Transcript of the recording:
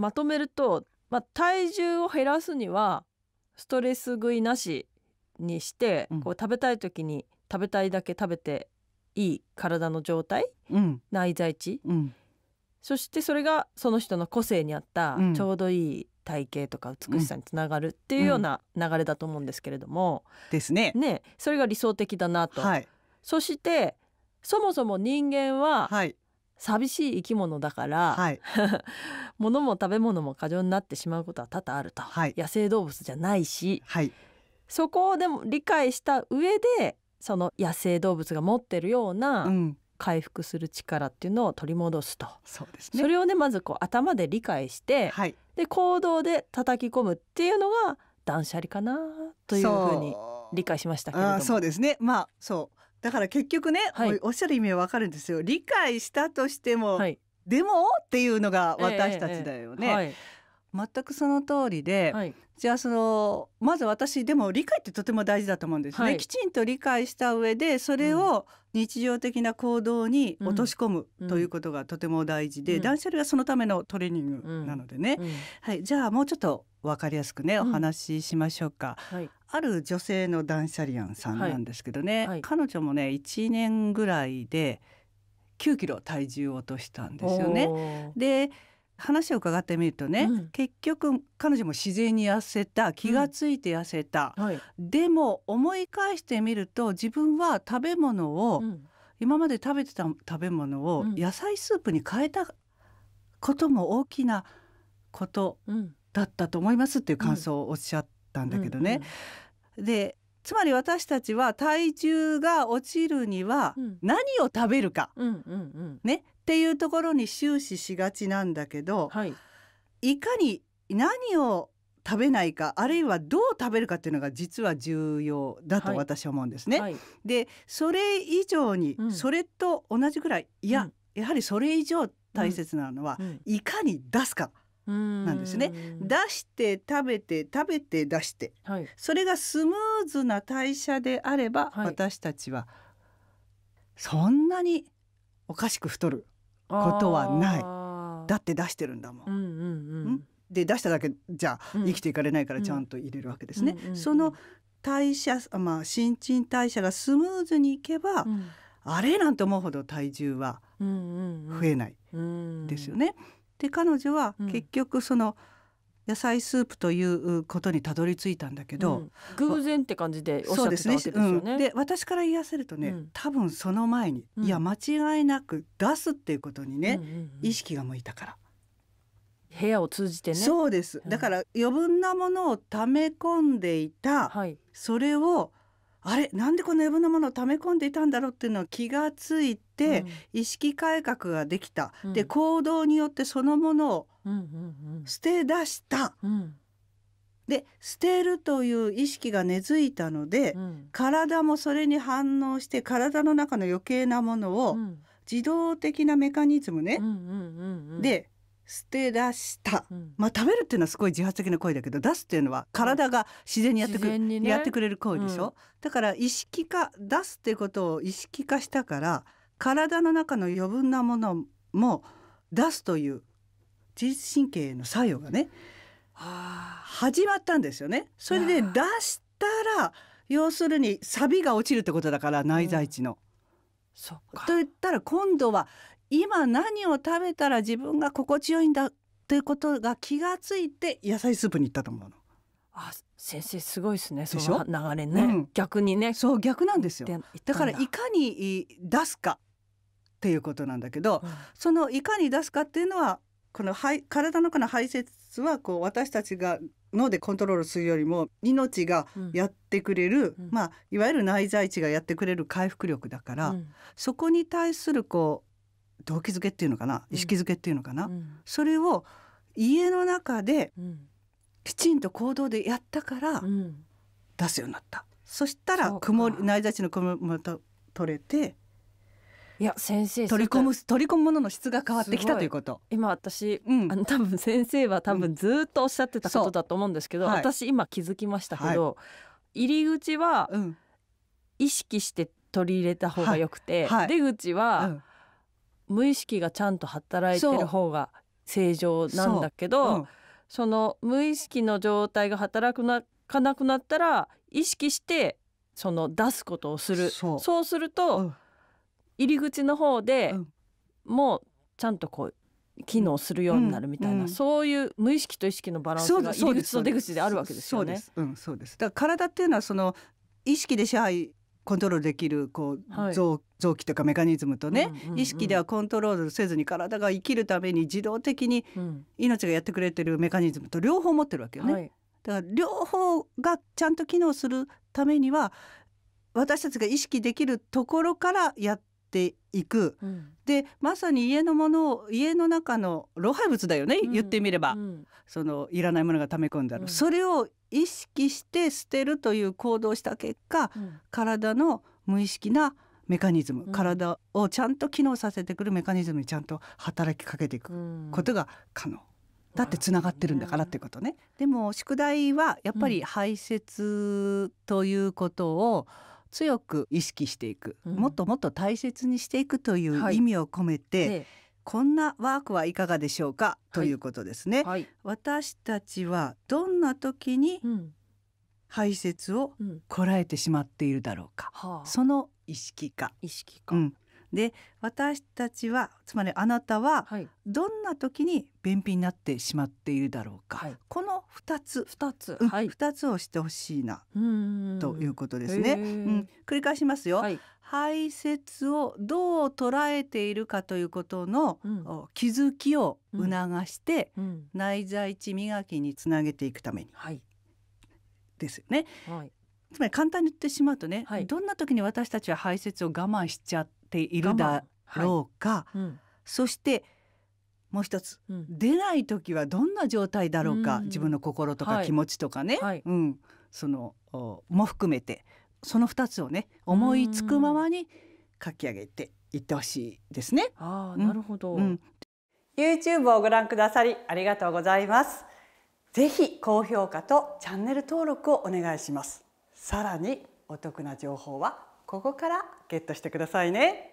まとめると、まあ、体重を減らすにはストレス食いなしにして、うん、こう食べたい時に食べたいだけ食べていい体の状態、うん、内在地、うん、そしてそれがその人の個性に合ったちょうどいい体型とか美しさにつながるっていうような流れだと思うんですけれども、ですねねそれが理想的だなと、はい、そしてそもそも人間は、はい、寂しい生き物だから、はい、物も食べ物も過剰になってしまうことは多々あると、はい、野生動物じゃないし、はい、そこをでも理解した上でその野生動物が持ってるような、うん回復する力っていうのを取り戻すとそうです、ね、それをねまずこう頭で理解して、はい、で行動で叩き込むっていうのが断捨離かなというふうに理解しましたけれどもそうですねまあそうだから結局ね、はい、おっしゃる意味はわかるんですよ理解したとしても、はい、でもっていうのが私たちだよね、えーえーはい全くその通りで、はい、じゃあそのまず私でも理解ってとても大事だと思うんですね、はい、きちんと理解した上でそれを日常的な行動に落とし込む、うん、ということがとても大事で、うん、断捨離はそのためのトレーニングなのでね、うん、はい、じゃあもうちょっとわかりやすくねお話ししましょうか。はい、ある女性のダンシャリアンさんなんですけどね、はいはい、彼女もね1年ぐらいで9キロ体重を落としたんですよね。で話を伺ってみるとね、うん、結局彼女も自然に痩せた気がついて痩せた、うんはい、でも思い返してみると自分は食べ物を、うん、今まで食べてた食べ物を野菜スープに変えたことも大きなことだったと思いますっていう感想をおっしゃって。ったんだけどね。うんうん、でつまり私たちは体重が落ちるには何を食べるか、ね、っていうところに終始しがちなんだけど、はい、いかに何を食べないかあるいはどう食べるかっていうのが実は重要だと私は思うんですね。はいはい、でそれ以上に、それと同じくらいいや、うん、やはりそれ以上大切なのは、うん、いかに出すか、なんですね出して食べて食べて出して、はい、それがスムーズな代謝であれば、はい、私たちはそんなにおかしく太ることはないだって出してるんだもん。うんうんうん、で出しただけじゃ生きていかれないからちゃんと入れるわけですね。うんうん、その代謝、まあ、新陳代謝がスムーズにいけば、うん、あれなんて思うほど体重は増えないですよね。うんうんうんで彼女は結局その野菜スープということにたどり着いたんだけど、うん、偶然って感じでおっしゃってたわけですよね。で、ねうん、私から言わせるとね、うん、多分その前に、いや間違いなく出すっていうことにね、うんうんうん、意識が向いたから。部屋を通じてねそうです、だから余分なものを溜め込んでいた、はい、それをあれなんでこの余分なものを溜め込んでいたんだろうっていうのを気がついて、意識改革ができた、うん、で行動によってそのものを捨て出した、うんうんうん、で捨てるという意識が根付いたので、うん、体もそれに反応して体の中の余計なものを、自動的なメカニズムね、うんうんうんうん、で捨て出した、うん、まあ食べるっていうのはすごい自発的な行為だけど出すっていうのは体が自然にやってくれ,、ね、やってくれる行為でしょ、うん、だから意識化出すってことを意識化したから体の中の余分なものも出すという自律神経への作用がね始まったんですよね。それで出したら要するにサビが落ちるってことだから内在地の。うんそうと言ったら今度は今何を食べたら自分が心地よいんだということが気がついて野菜スープに行ったと思うの。あ先生すごいですねその流れね、うん、逆にねそう逆なんですよだからいかに出すかっていうことなんだけど、うん、そのいかに出すかっていうのはこの体の中の排泄はこう私たちが脳でコントロールするよりも命がやってくれる、うん、まあ、いわゆる内在地がやってくれる回復力だから、そこに対するこう動機づけっていうのかな、意識づけっていうのかな、うん、それを家の中できちんと行動でやったから出すようになった。そしたら曇り内在地の雲りまた取れていや先生取り込む取り込むものの質が変わってきたということ今私、うん、あの多分先生は多分ずっとおっしゃってたことだと思うんですけど、うん私今気づきましたけど、はい、入り口は意識して取り入れた方がよくて、はい、出口は、無意識がちゃんと働いてる方が正常なんだけど、うん、その無意識の状態が働くなかなくなったら意識してその出すことをするそうすると、うん、入り口の方で、もうちゃんとこう機能するようになるみたいな、うんうん、そういう無意識と意識のバランスが入り口と出口であるわけですよね。うん、そうです。だから体っていうのはその意識で支配コントロールできるこう、はい、臓臓器とかメカニズムとね、うんうんうん、意識ではコントロールせずに体が生きるために自動的に命がやってくれてるメカニズムと両方持ってるわけよね。はい、だから両方がちゃんと機能するためには私たちが意識できるところからやっていく、うん、でまさに家のものを家の中の老廃物だよね、うん、言ってみれば、うん、そのいらないものが溜め込んだの、それを意識して捨てるという行動をした結果、うん、体の無意識なメカニズム、うん、体をちゃんと機能させてくるメカニズムにちゃんと働きかけていくことが可能。だってつながってるんだからってことね。でも宿題はやっぱり排泄ということを強く意識していく、もっともっと大切にしていくという意味を込めて、はいこんなワークはいかがでしょうかということですね、はい、私たちはどんな時に排泄をこらえてしまっているだろうか、うん、その意識か意識か、うん、で私たちはつまりあなたは、どんな時に便秘になってしまっているだろうか、はい、この2つ ,2 つ、うはい、2つをしてほしいなということですね。うん、繰り返しますよ、はい、排泄をどう捉えているかということの、うん、気づきを促して、うん、内在地磨きにつなげていくために、はい、ですよね。はいつまり簡単に言ってしまうとね、はい、どんな時に私たちは排泄を我慢しちゃっているだろうか、はいそしてもう一つ、うん、出ない時はどんな状態だろうか、うん、自分の心とか気持ちとかね、はい、うん、そのも含めてその二つをね思いつくままに書き上げていってほしいですね。あなるほど、うん、YouTube をご覧くださりありがとうございます。ぜひ高評価とチャンネル登録をお願いします。さらにお得な情報はここからゲットしてくださいね。